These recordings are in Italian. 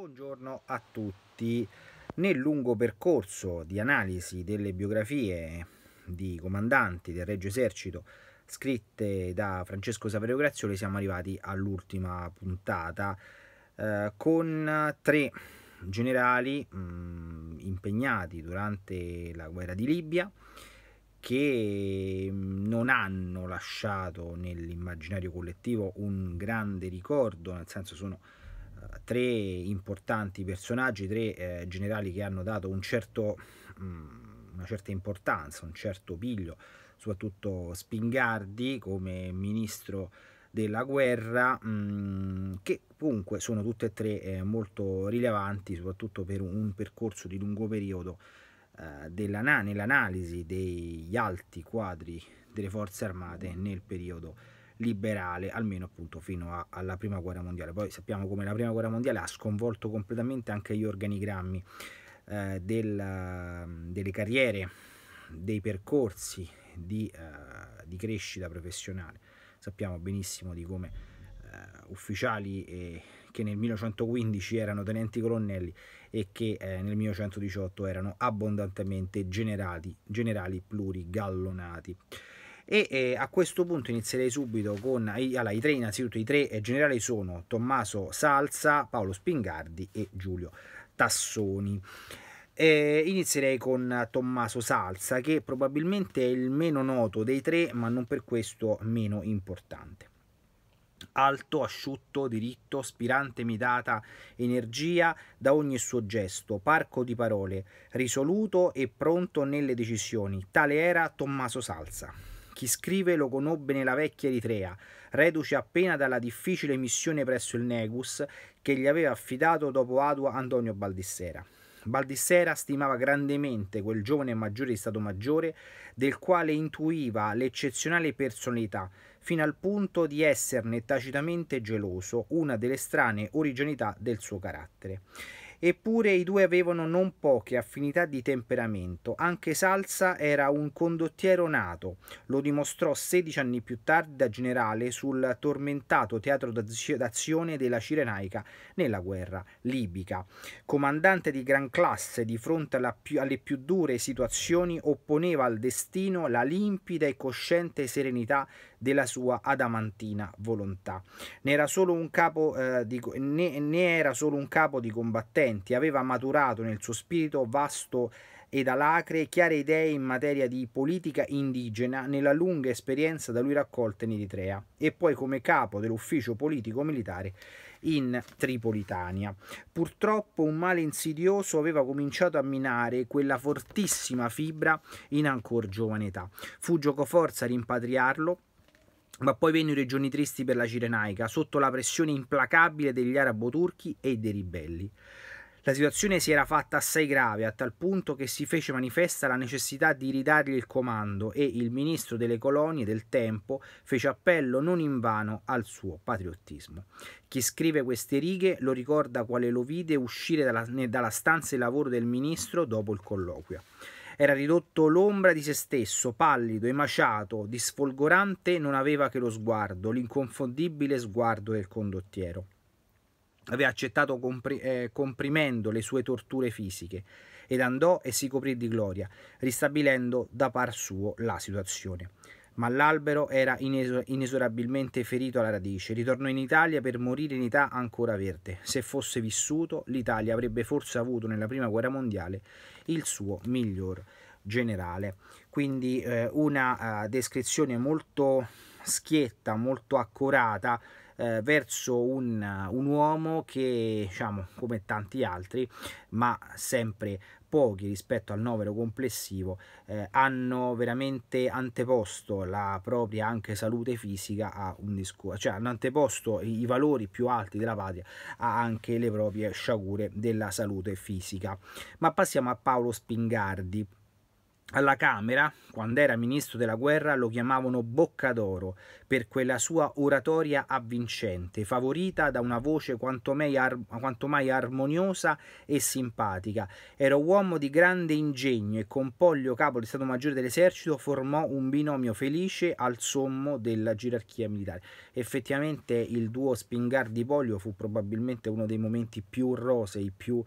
Buongiorno a tutti. Nel lungo percorso di analisi delle biografie di comandanti del Regio Esercito scritte da Francesco Saverio Grazioli siamo arrivati all'ultima puntata eh, con tre generali mh, mm, impegnati durante la guerra di Libia che mm, non hanno lasciato nell'immaginario collettivo un grande ricordo, nel senso sono tre importanti personaggi, tre eh, generali che hanno dato un certo, mh, mm, una certa importanza, un certo piglio, soprattutto Spingardi come ministro della guerra, mh, mm, che comunque sono tutte e tre eh, molto rilevanti, soprattutto per un percorso di lungo periodo eh, nell'analisi degli alti quadri delle forze armate nel periodo liberale, almeno appunto fino a, alla prima guerra mondiale. Poi sappiamo come la prima guerra mondiale ha sconvolto completamente anche gli organigrammi eh, del, delle carriere, dei percorsi di, eh, di, crescita professionale. Sappiamo benissimo di come eh, ufficiali eh, che nel 1915 erano tenenti colonnelli e che eh, nel 1918 erano abbondantemente generati, generali plurigallonati e eh, a questo punto inizierei subito con i, allora, i tre innanzitutto i tre eh, generali sono Tommaso Salsa, Paolo Spingardi e Giulio Tassoni. Eh, inizierei con Tommaso Salsa che probabilmente è il meno noto dei tre ma non per questo meno importante alto, asciutto, diritto, spirante, mitata, energia da ogni suo gesto, parco di parole, risoluto e pronto nelle decisioni. Tale era Tommaso Salsa. Chi scrive lo conobbe nella vecchia Eritrea, reduce appena dalla difficile missione presso il Negus che gli aveva affidato dopo Adua Antonio Baldissera. Baldissera stimava grandemente quel giovane maggiore di Stato Maggiore, del quale intuiva l'eccezionale personalità, fino al punto di esserne tacitamente geloso, una delle strane originalità del suo carattere. Eppure i due avevano non poche affinità di temperamento. Anche Salsa era un condottiero nato, lo dimostrò 16 anni più tardi da generale sul tormentato teatro d'azione della Cirenaica nella guerra libica. Comandante di gran classe di fronte più, alle più dure situazioni, opponeva al destino la limpida e cosciente serenità della sua adamantina volontà. Ne era solo un capo, eh, di, ne, ne era solo un capo di combattenti seguenti aveva maturato nel suo spirito vasto ed alacre chiare idee in materia di politica indigena nella lunga esperienza da lui raccolta in Eritrea e poi come capo dell'ufficio politico-militare in Tripolitania. Purtroppo un male insidioso aveva cominciato a minare quella fortissima fibra in ancor giovane età. Fu giocoforza a rimpatriarlo ma poi vennero i giorni tristi per la Cirenaica, sotto la pressione implacabile degli arabo turchi e dei ribelli. La situazione si era fatta assai grave, a tal punto che si fece manifesta la necessità di ridargli il comando e il ministro delle colonie del tempo fece appello non invano al suo patriottismo. Chi scrive queste righe lo ricorda quale lo vide uscire dalla, dalla stanza di lavoro del ministro dopo il colloquio. Era ridotto l'ombra di se stesso, pallido, emaciato, disfolgorante, non aveva che lo sguardo, l'inconfondibile sguardo del condottiero aveva accettato compri- eh, comprimendo le sue torture fisiche ed andò e si coprì di gloria, ristabilendo da par suo la situazione. Ma l'albero era inesorabilmente ferito alla radice, ritornò in Italia per morire in età ancora verde. Se fosse vissuto, l'Italia avrebbe forse avuto nella prima guerra mondiale il suo miglior generale. Quindi eh, una eh, descrizione molto schietta, molto accurata eh, verso un, un uomo che, diciamo, come tanti altri, ma sempre pochi rispetto al novero complessivo eh, hanno veramente anteposto la propria anche salute fisica a un discorso, cioè hanno anteposto i valori più alti della patria a anche le proprie sciagure della salute fisica. Ma passiamo a Paolo Spingardi alla Camera, quando era ministro della guerra, lo chiamavano Bocca d'Oro per quella sua oratoria avvincente, favorita da una voce quanto mai, ar- quanto mai, armoniosa e simpatica. Era uomo di grande ingegno e con Poglio, capo di Stato Maggiore dell'Esercito, formò un binomio felice al sommo della gerarchia militare. Effettivamente il duo Spingardi-Poglio fu probabilmente uno dei momenti più rosei, più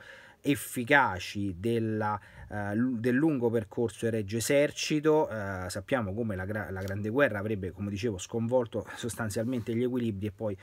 efficaci della, eh, del lungo percorso del Regio Esercito, eh, sappiamo come la, la, Grande Guerra avrebbe, come dicevo, sconvolto sostanzialmente gli equilibri e poi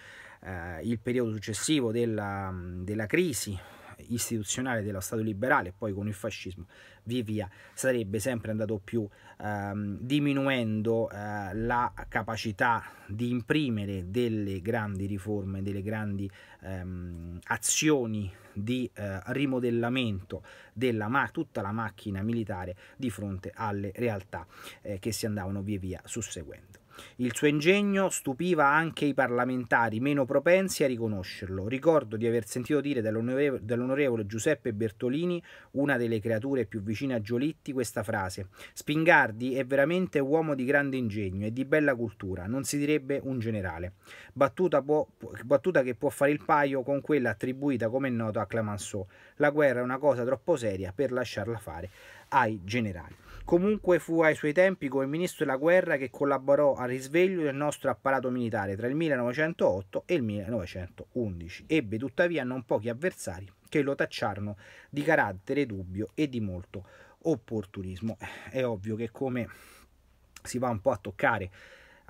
eh, il periodo successivo della, della crisi istituzionale dello Stato liberale e poi con il fascismo via via sarebbe sempre andato più ehm, diminuendo eh, la capacità di imprimere delle grandi riforme, delle grandi ehm, azioni di eh, rimodellamento della ma- tutta la macchina militare di fronte alle realtà eh, che si andavano via via susseguendo. Il suo ingegno stupiva anche i parlamentari meno propensi a riconoscerlo. Ricordo di aver sentito dire dall'onorevole, dall'onorevole Giuseppe Bertolini, una delle creature più vicine a Giolitti, questa frase: Spingardi è veramente uomo di grande ingegno e di bella cultura, non si direbbe un generale. Battuta, può, battuta che può fare il paio con quella attribuita, come è noto, a Clamanceau. La guerra è una cosa troppo seria per lasciarla fare ai generali. Comunque fu ai suoi tempi come ministro della guerra che collaborò al risveglio del nostro apparato militare tra il 1908 e il 1911. Ebbe tuttavia non pochi avversari che lo tacciarono di carattere dubbio e di molto opportunismo. Eh, è ovvio che come si va un po' a toccare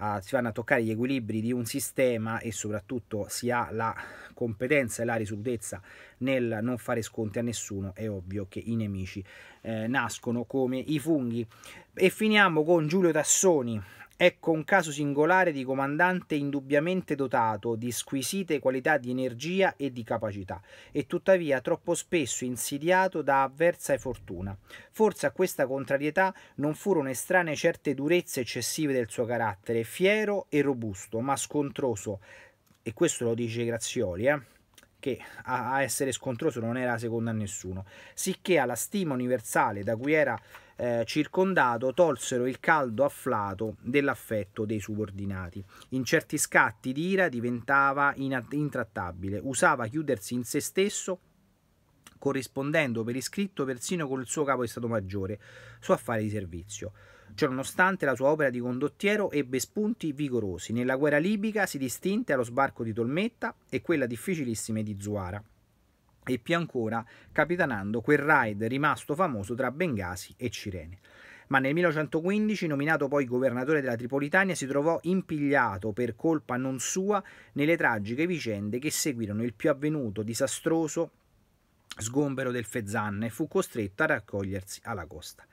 uh, si vanno a toccare gli equilibri di un sistema e soprattutto si ha la competenza e la risolutezza nel non fare sconti a nessuno, è ovvio che i nemici eh, nascono come i funghi. E finiamo con Giulio Tassoni, Ecco un caso singolare di comandante indubbiamente dotato di squisite qualità di energia e di capacità, e tuttavia troppo spesso insidiato da avversa e fortuna. Forse a questa contrarietà non furono estranee certe durezze eccessive del suo carattere, fiero e robusto, ma scontroso. E questo lo dice Grazioli, eh? che a essere scontroso non era secondo a nessuno, sicché alla stima universale da cui era eh, circondato tolsero il caldo afflato dell'affetto dei subordinati. In certi scatti d'ira diventava intrattabile, usava chiudersi in se stesso corrispondendo per iscritto persino con il suo capo di Stato Maggiore, su affari di servizio. Ciononostante la sua opera di condottiero ebbe spunti vigorosi. Nella guerra libica si distinte allo sbarco di Tolmetta e quella difficilissima di Zuara e più ancora capitanando quel raid rimasto famoso tra Bengasi e Cirene. Ma nel 1915, nominato poi governatore della Tripolitania, si trovò impigliato per colpa non sua nelle tragiche vicende che seguirono il più avvenuto, disastroso sgombero del Fezzan e fu costretto a raccogliersi alla costa.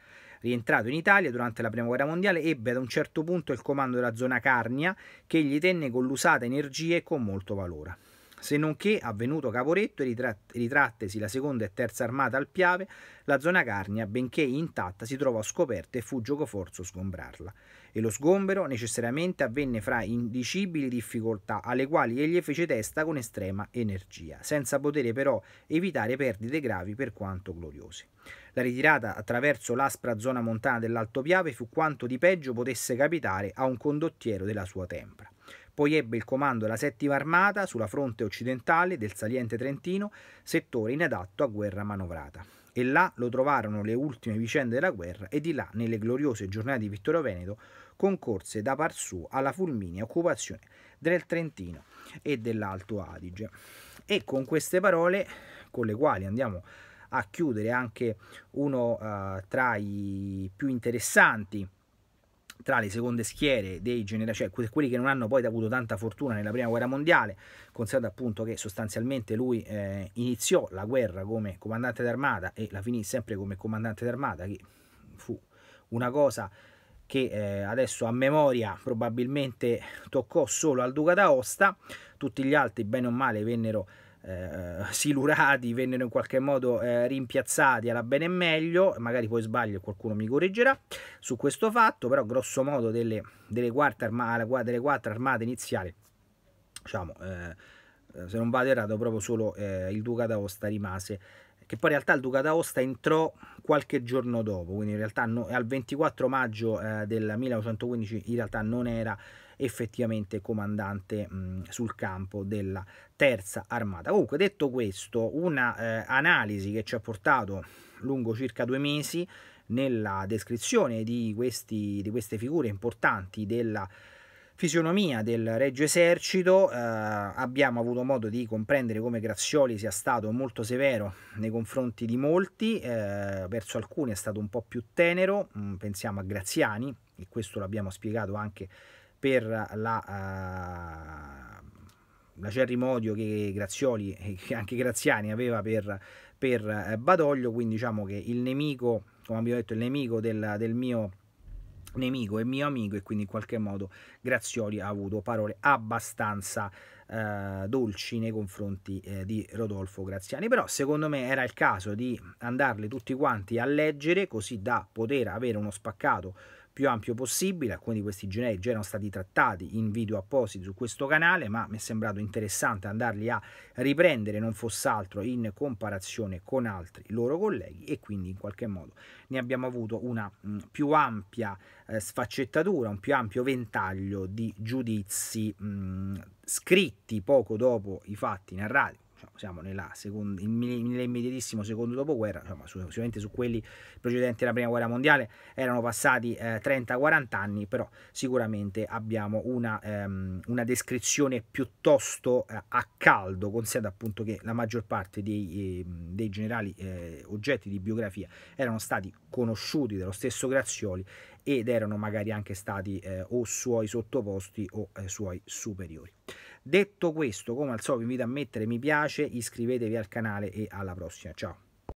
Rientrato in Italia durante la Prima Guerra Mondiale, ebbe ad un certo punto il comando della zona Carnia, che egli tenne con l'usata energia e con molto valore se non che, avvenuto Caporetto, ritrattesi la seconda e terza armata al Piave, la zona Carnia, benché intatta, si trovò scoperta e fu giocoforzo sgombrarla. E lo sgombero necessariamente avvenne fra indicibili difficoltà, alle quali egli fece testa con estrema energia, senza poter però evitare perdite gravi per quanto gloriose. La ritirata attraverso l'aspra zona montana dell'Alto Piave fu quanto di peggio potesse capitare a un condottiero della sua tempra. Poi ebbe il comando della settima armata sulla fronte occidentale del saliente trentino, settore inadatto a guerra manovrata. E là lo trovarono le ultime vicende della guerra e di là, nelle gloriose giornate di Vittorio Veneto, concorse da par su alla fulminea occupazione del Trentino e dell'Alto Adige. E con queste parole, con le quali andiamo a chiudere anche uno uh, tra i più interessanti tra le seconde schiere dei generazioni, cioè quelli che non hanno poi avuto tanta fortuna nella prima guerra mondiale, considerato appunto che sostanzialmente lui eh, iniziò la guerra come comandante d'armata e la finì sempre come comandante d'armata, che fu una cosa che eh, adesso a memoria probabilmente toccò solo al duca d'Aosta, tutti gli altri bene o male vennero eh, silurati vennero in qualche modo eh, rimpiazzati alla bene e meglio, magari poi sbaglio e qualcuno mi correggerà su questo fatto, però grosso modo delle, delle, arma, delle quattro armate iniziali, diciamo, eh, se non vado errato, proprio solo eh, il Duca d'Aosta rimase che poi in realtà il Duca d'Aosta entrò qualche giorno dopo, quindi in realtà no, al 24 maggio eh, del 1915 in realtà non era effettivamente comandante mh, sul campo della terza armata. Comunque, detto questo, un'analisi eh, che ci ha portato lungo circa due mesi nella descrizione di, questi, di queste figure importanti della fisionomia del Regio Esercito, eh, abbiamo avuto modo di comprendere come Grazioli sia stato molto severo nei confronti di molti, eh, verso alcuni è stato un po' più tenero, mm, pensiamo a Graziani, e questo l'abbiamo spiegato anche per la... Eh, l'acerrimo odio che Grazioli eh, e anche Graziani aveva per, per eh, Badoglio, quindi diciamo che il nemico, come abbiamo detto, il nemico del, del mio nemico e mio amico e quindi in qualche modo Grazioli ha avuto parole abbastanza eh, dolci nei confronti eh, di Rodolfo Graziani però secondo me era il caso di andarle tutti quanti a leggere così da poter avere uno spaccato più ampio possibile, alcuni di questi generi già erano stati trattati in video appositi su questo canale, ma mi è sembrato interessante andarli a riprendere, non fosse altro, in comparazione con altri loro colleghi e quindi in qualche modo ne abbiamo avuto una mh, mm, più ampia eh, sfaccettatura, un più ampio ventaglio di giudizi mh, mm, scritti poco dopo i fatti narrati cioè, siamo nella seconda, in, nell'immediatissimo secondo dopoguerra, insomma, su, sicuramente su quelli precedenti alla prima guerra mondiale erano passati eh, 30-40 anni, però sicuramente abbiamo una, ehm, una descrizione piuttosto eh, a caldo, considerato appunto che la maggior parte dei, ehm, dei generali eh, oggetti di biografia erano stati conosciuti dallo stesso Grazioli ed erano magari anche stati eh, o suoi sottoposti o eh, suoi superiori. Detto questo, come al solito vi invito a mettere mi piace, iscrivetevi al canale e alla prossima. Ciao!